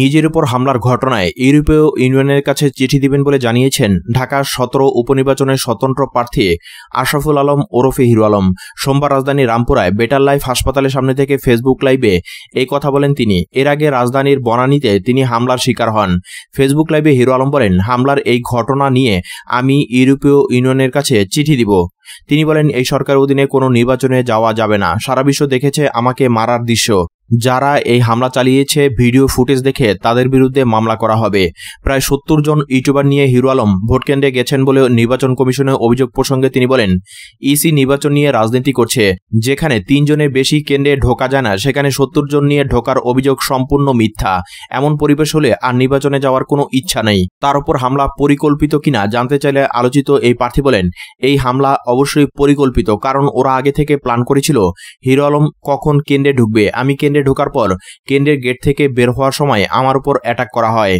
নিজের উপর হামলার ঘটনায় ইউরোপীয় ইউনিয়নের কাছে চিঠি দিবেন বলে জানিয়েছেন ঢাকার সতেরো উপনির্বাচনের স্বতন্ত্র প্রার্থী আশরাফুল আলম ওরফে হিরু আলম সোমবার রাজধানী রামপুরায় বেটার লাইফ হাসপাতালের সামনে থেকে ফেসবুক লাইভে এই কথা বলেন তিনি এর আগে রাজধানীর বনানীতে তিনি হামলার শিকার হন ফেসবুক লাইভে হিরু আলম বলেন হামলার এই ঘটনা নিয়ে আমি ইউরোপীয় ইউনিয়নের কাছে চিঠি দিব তিনি বলেন এই সরকার অধীনে কোনো নির্বাচনে যাওয়া যাবে না সারা বিশ্ব দেখেছে আমাকে মারার দৃশ্য যারা এই হামলা চালিয়েছে ভিডিও ফুটেজ দেখে তাদের বিরুদ্ধে মামলা করা হবে প্রায় সত্তর জন ইউটিউবার নিয়ে হিরো আলম ভোট কেন্দ্রে গেছেন বলে নির্বাচন কমিশনের অভিযোগ প্রসঙ্গে তিনি বলেন ইসি নির্বাচন নিয়ে রাজনীতি করছে যেখানে তিনজনের বেশি কেন্দ্রে ঢোকা যায় না সেখানে সত্তর জন নিয়ে ঢোকার অভিযোগ সম্পূর্ণ মিথ্যা এমন পরিবেশ হলে আর নির্বাচনে যাওয়ার কোনো ইচ্ছা নেই তার উপর হামলা পরিকল্পিত কিনা জানতে চাইলে আলোচিত এই প্রার্থী বলেন এই হামলা অবশ্যই পরিকল্পিত কারণ ওরা আগে থেকে প্ল্যান করেছিল হিরো আলম কখন কেন্দ্রে ঢুকবে আমি কেন্দ্রে ঢোকার পর কেন্দ্রের গেট থেকে বের হওয়ার সময় আমার উপর অ্যাটাক করা হয়